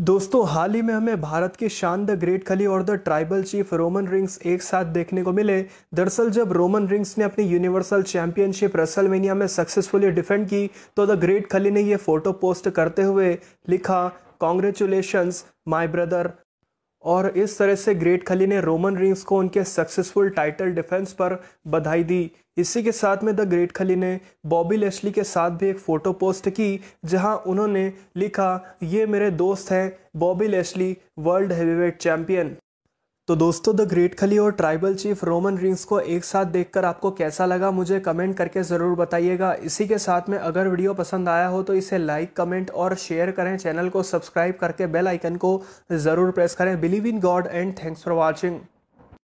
दोस्तों हाल ही में हमें भारत के शान द ग्रेट खली और the tribal chief Roman Reigns एक साथ देखने को मिले दरअसल जब रोमन रिंग्स ने अपनी यूनिवर्सल चैंपियनशिप रसलमेनिया में सक्सेसफुली डिफेंड की तो द ग्रेट खली ने यह फोटो पोस्ट करते हुए लिखा कॉन्ग्रेचुलेशंस माई ब्रदर और इस तरह से ग्रेट खली ने रोमन रिंग्स को उनके सक्सेसफुल टाइटल डिफेंस पर बधाई दी इसी के साथ में द ग्रेट खली ने बॉबी लेस्ली के साथ भी एक फ़ोटो पोस्ट की जहां उन्होंने लिखा ये मेरे दोस्त हैं Bobby Lashley world heavyweight champion तो दोस्तों द ग्रेट खली और ट्राइबल चीफ रोमन रिंग्स को एक साथ देखकर आपको कैसा लगा मुझे कमेंट करके ज़रूर बताइएगा इसी के साथ में अगर वीडियो पसंद आया हो तो इसे लाइक कमेंट और शेयर करें चैनल को सब्सक्राइब करके बेल आइकन को ज़रूर प्रेस करें believe in God and thanks for watching